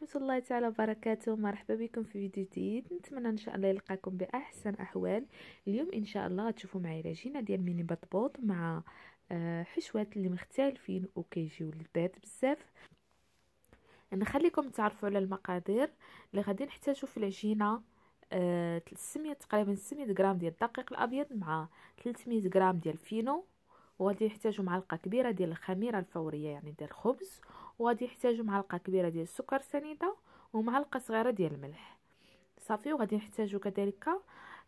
ورحمة الله تعالى وبركاته مرحبا بكم في فيديو جديد نتمنى ان شاء الله يلقاكم باحسن احوال اليوم ان شاء الله تشوفوا معايا العجينة ديال ميني بطبوط مع آه، حشوات اللي مختلفين وكيجيو لذات بزاف نخليكم تعرفوا على المقادير اللي غادي نحتاجو في العجينة 300 آه، تقريبا 600 غرام ديال الدقيق الابيض مع 300 غرام ديال الفينو وغادي نحتاجو معلقه كبيره ديال الخميره الفوريه يعني ديال الخبز وغادي نحتاجو معلقه كبيره ديال السكر سنيده ومعلقه صغيره ديال الملح صافي وغادي نحتاجو كذلك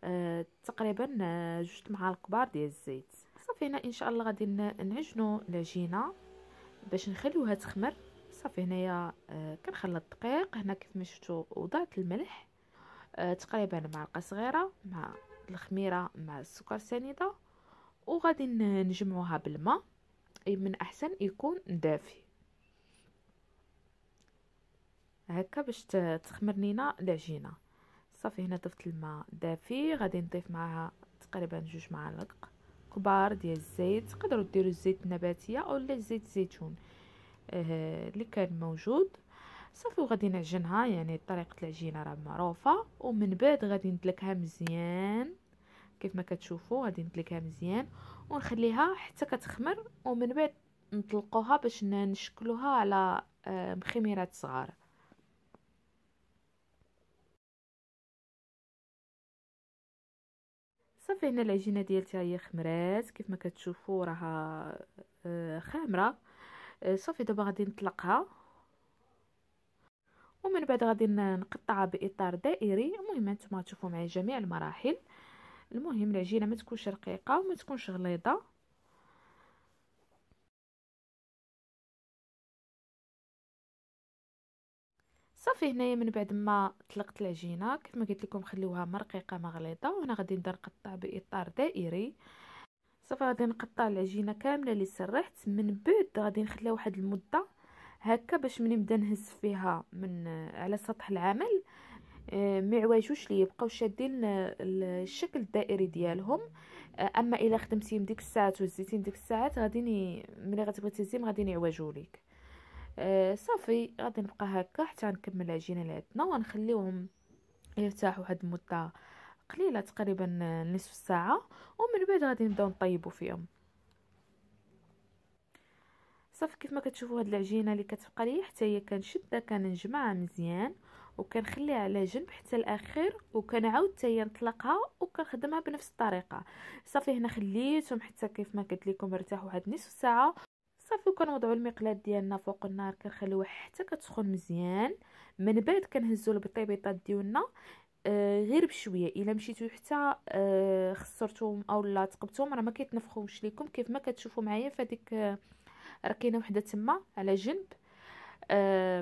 آه تقريبا آه، جوج معالق كبار ديال الزيت صافي هنا ان شاء الله غادي نعجنو العجينه باش نخليوها تخمر صافي هنايا آه كنخلى الدقيق هنا كيف ما شفتوا وضعت الملح آه تقريبا معلقه صغيره مع الخميره مع السكر سنيده وغادي نجمعوها بالماء من احسن يكون دافي هكا باش تخمر لينا العجينه صافي هنا ضفت الماء دافي غادي نضيف معها تقريبا جوج معالق كبار ديال الزيت تقدروا ديروا الزيت النباتيه اولا زيت الزيتون آه اللي كان موجود صافي وغادي نعجنها يعني طريقه العجينه راه معروفه ومن بعد غادي ندلكها مزيان كيف ما كتشوفوا غادي ندلكها مزيان ونخليها حتى كتخمر ومن بعد نطلقوها باش نشكلوها على آه، مخيميرات صغار صافي هنا العجينه ديالتي هي خمرات كيف ما كتشوفوا راها آه، خامره آه، صافي دابا غادي نطلقها ومن بعد غادي نقطعها باطار دائري المهم انتما تشوفوا معايا جميع المراحل المهم العجينه ما تكونش رقيقه وما تكونش غليظه صافي هنايا من بعد ما طلقت العجينه كيف ما قلت لكم خليوها مرقيقه ما غليظه وانا غادي نبدا نقطع باطار دائري صافي غادي نقطع العجينه كامله اللي سرحت من بعد غادي نخليها واحد المده هكا باش ملي نبدا نهز فيها من على سطح العمل آه، عواجوش لي بقاو شادين آه، الشكل الدائري ديالهم آه، اما الا خدمتيهم ديك الساعات وزيتيهم ديك الساعات غادي ملي غتبغي تزيم غادي يعواجو ليك أه صافي غادي نبقى هكا حتى نكمل العجينه اللي عندنا وغنخليوهم يرتاحوا واحد المده قليله تقريبا نصف ساعه ومن بعد غادي نبداو نطيبوا فيهم صافي كيف ما كتشوفوا هاد العجينه اللي كتبقى لي حتى هي كنشدها كنجمعها مزيان وكنخليها على جنب حتى الاخير وكنعاود حتى نطلقها وكنخدمها بنفس الطريقه صافي هنا خليتهم حتى كيف ما قلت لكم ارتاحوا واحد نصف ساعه صافي وكنوضعوا المقلاه ديالنا فوق النار كنخليوها حتى كتسخن مزيان من بعد كنهزوا البطيبيطات ديالنا آه غير بشويه الا مشيتو حتى آه خسرتهم اولا تقبتهم راه ما كيتنفخوش ليكم كيف ما كتشوفوا معايا فهاديك آه ركينه وحده تما على جنب آه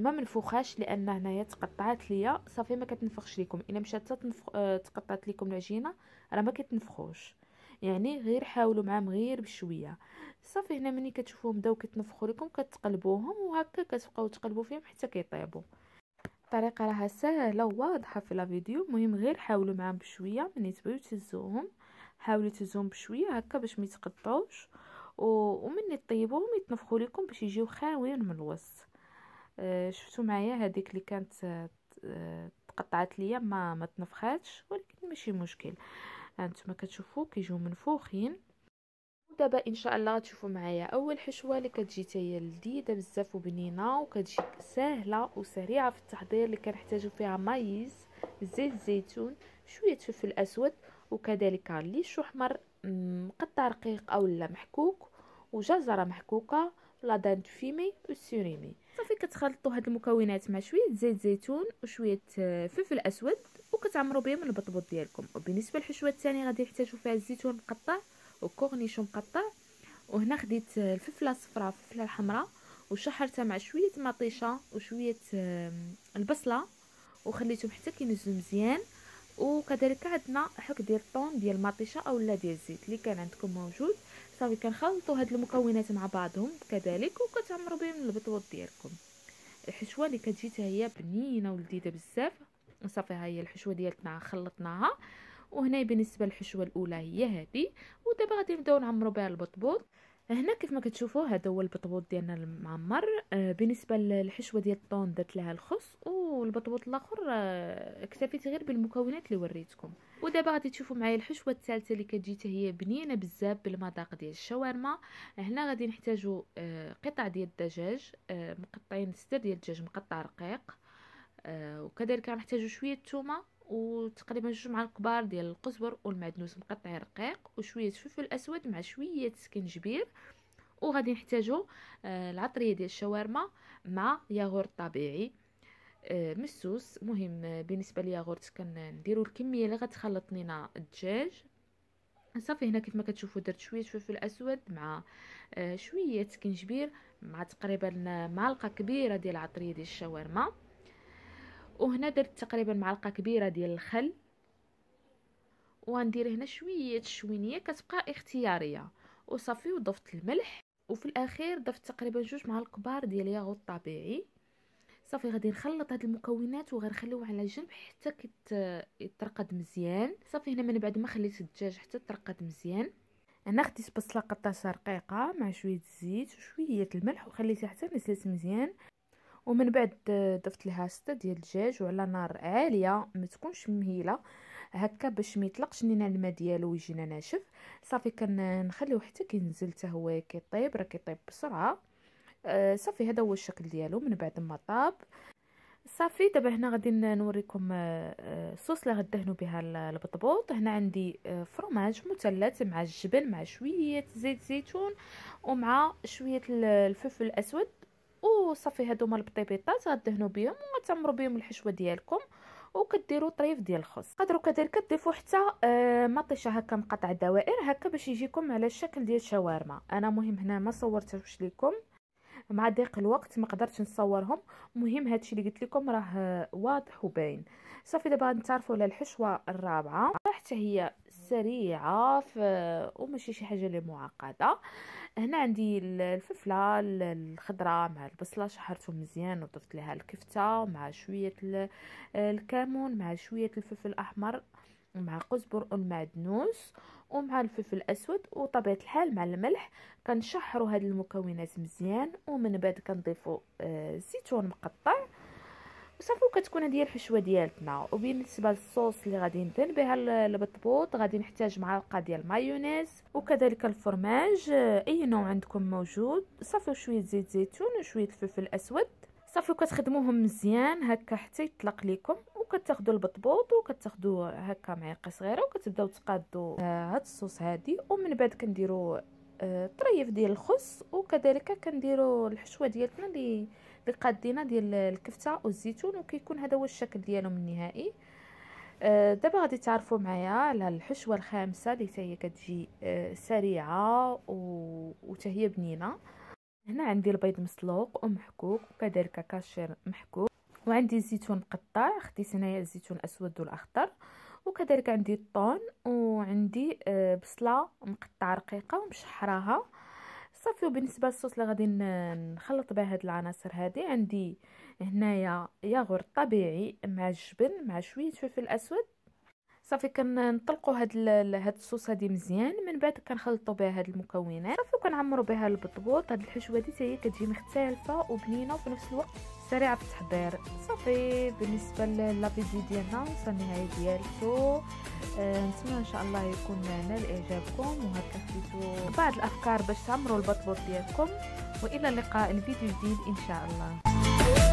ما منفوخاش لان هنايا تقطعات ليا صافي ما كتنفخش لكم الا مشات تنفخ تقطعات آه، تقطعت لكم العجينه راه ما كتنفخوش يعني غير حاولوا معاهم غير بشويه صافي هنا ملي كتشوفوهم بداو كيتنفخوا لكم كتقلبوهم وهكا كتبقاو تقلبوا فيهم حتى كيطيبوا الطريقه راها سهله وواضحه في لا فيديو المهم غير حاولوا معاهم بشويه ملي تبغيو تهزوهم حاولوا تهزوهم بشويه هكا باش ما يتقطعوش ومن طيبوهم يتنفخوا لكم باش يجيو خاويين من الوسط آه، شفتوا معايا هذيك اللي كانت آه، آه، تقطعت ليا ما ما تنفخاتش ولكن ماشي مشكل هانتوما كتشوفوا كيجيو منفوخين ودابا ان شاء الله غتشوفوا معايا اول حشوه اللي كتجي حتى هي لذيذه بزاف وبنينه وكتجي سهله وسريعه في التحضير اللي كنحتاجو فيها مايز زيت زيتون شويه فلفل اسود وكذلك ليش احمر مقطع رقيق اولا محكوك وجزره محكوكه لا دانت فيمي والسوريمي صافي كتخلطوا هاد المكونات مع شويه زيت زيتون وشويه آه، فلفل اسود وكتعمروا بهم البطبوط ديالكم وبالنسبه للحشوه الثانيه غادي نحتاجوا فيها الزيتون مقطع وكورنيشون مقطع وهنا خديت الفلفله الصفراء الفلفله الحمراء وشحرتها مع شويه مطيشه وشويه البصله وخليتهم حتى كينزلوا مزيان وكذلك عندنا حك ديال الطون ديال المطيشه اولا ديال الزيت اللي كان عندكم موجود صافي كنخلطوا هاد المكونات مع بعضهم كذلك وكتعمروا بهم البطوط ديالكم الحشوه اللي كتجي هي بنينه ولذيذه بزاف صافي ها هي الحشوه ديالتنا خلطناها وهنا بالنسبه للحشوه الاولى هي هذه ودابا غادي نبداو نعمرو بها البطبوط هنا كيف ما كتشوفوا هذا هو البطبوط ديالنا المعمر آه، بالنسبه للحشوه ديال الطون درت لها الخص والبطبوط الاخر آه، اكتفيت غير بالمكونات اللي وريتكم ودابا غادي تشوفوا معايا الحشوه الثالثه اللي كتجي حتى هي بنينه بزاف بالمذاق ديال الشاورما هنا غادي نحتاجوا آه، قطع ديال الدجاج مقطعين ستر ديال الدجاج مقطع رقيق وكذلك غنحتاجوا شويه الثومه وتقريبا جوج معالق كبار ديال القزبر والمعدنوس مقطع رقيق وشويه فلفل اسود مع شويه سكنجبير وغادي نحتاجو آه، العطريه ديال الشاورما مع ياغورت طبيعي آه، مسوس مهم آه، بالنسبه لياغورت كنديروا الكميه اللي غتخلط لينا الدجاج صافي هنا كيف ما كتشوفوا درت شويه فلفل اسود مع شويه سكنجبير مع تقريبا معلقه كبيره ديال العطريه ديال الشاورما وهنا درت تقريبا معلقه كبيره ديال الخل وغندير هنا شويه الشوينيه كتبقى اختياريه وصافي وضفت الملح وفي الاخير ضفت تقريبا جوج معالق كبار ديال ياغوت طبيعي صافي غادي نخلط هاد المكونات وغنخليوه على جنب حتى كيترقد مزيان صافي هنا من بعد ما خليت الدجاج حتى ترقد مزيان هنا خديت بصله قطاشه رقيقه مع شويه الزيت وشويه الملح وخليتها حتى نزلت مزيان ومن بعد ضفت لها سته ديال الدجاج وعلى نار عاليه ما تكونش مهيله هكا باش ما يطلقش لينا الماء ديالو ويجينا ناشف صافي كنخليو حتى كينزل حتى هو كيطيب راه كيطيب بسرعه آه صافي هذا هو الشكل ديالو من بعد ما طاب صافي دابا هنا غادي نوريكم آه، الصوص اللي غدهنوا بها البطبوط هنا عندي آه، فرماج مثلث مع الجبن مع شويه زيت زيتون ومع شويه الفلفل الاسود وصافي هادو هما البطيبيطات غدهنوا بهم وغتعمروا بهم الحشوه ديالكم وكديروا طريف ديال الخس تقدروا كذلك تضيفوا حتى آه مطيشه هكا مقطع دوائر هكا باش يجيكم على الشكل ديال الشاورما انا مهم هنا ما صورتوش لكم مع ضيق الوقت ما قدرتش نصورهم مهم هادشي اللي قلت لكم راه آه، واضح وباين صافي دابا نتعرفوا على الحشوه الرابعه حتى هي سريعه وماشي شي حاجه اللي معقده هنا عندي الفلفله الخضراء مع البصله شحرتهم مزيان وضفت لها الكفته مع شويه الكمون مع شويه الفلفل الاحمر مع قزبر المعدنوس ومع الفلفل الاسود وطبيعه الحال مع الملح كنشحروا هذه المكونات مزيان ومن بعد كنضيفوا الزيتون آه، مقطع صافي وكتكون هذه الحشوه ديالتنا وبالنسبه للصوص اللي غادي ندير بها البطبوط غادي نحتاج معلقه ديال المايونيز وكذلك الفرماج اي نوع عندكم موجود صافي وشويه زيت زيتون وشويه الفلفل اسود صافي وكتخدموهم مزيان هكا حتى يطلق لكم وكتاخذوا البطبوط وكتاخذوا هكا معلقه صغيره وكتبداو تقادوا آه، هاد الصوص هادي ومن بعد كنديروا طريف ديال الخس وكذلك كنديروا الحشوه ديالتنا اللي اللي قادينا ديال الكفته والزيتون وكيكون هذا هو الشكل ديالهم النهائي آه، دابا غادي تعرفوا معايا على الحشوه الخامسه اللي هي كتجي آه، سريعه وحتى هي بنينه هنا عندي البيض مسلوق ومحكوك وكذلك كاشير محكوك وعندي الزيتون مقطع خديت هنايا الزيتون الاسود والاخضر وكذلك عندي الطون وعندي آه، بصله مقطعه رقيقه ومشحراها صافي وبالنسبه للصوص اللي غادي نخلط به هاد العناصر هادي عندي هنايا ياغور طبيعي مع الجبن مع شويه فلفل اسود صافي كنطلقوا هاد هاد الصوص هادي مزيان من بعد كنخلطوا بها هاد المكونات صافي كنعمروا بها البطبوط هاد الحشوه هادي حتى هي كتجي مختلفه وبنينه وفي نفس الوقت سريعه في التحضير صافي بالنسبه لا ديالنا وصلنا النهايه ديالتو آه نتمنى ان شاء الله يكون نال اعجابكم وهكا خديتو بعض الافكار باش تعمروا البطبوط ديالكم والى اللقاء الفيديو جديد ان شاء الله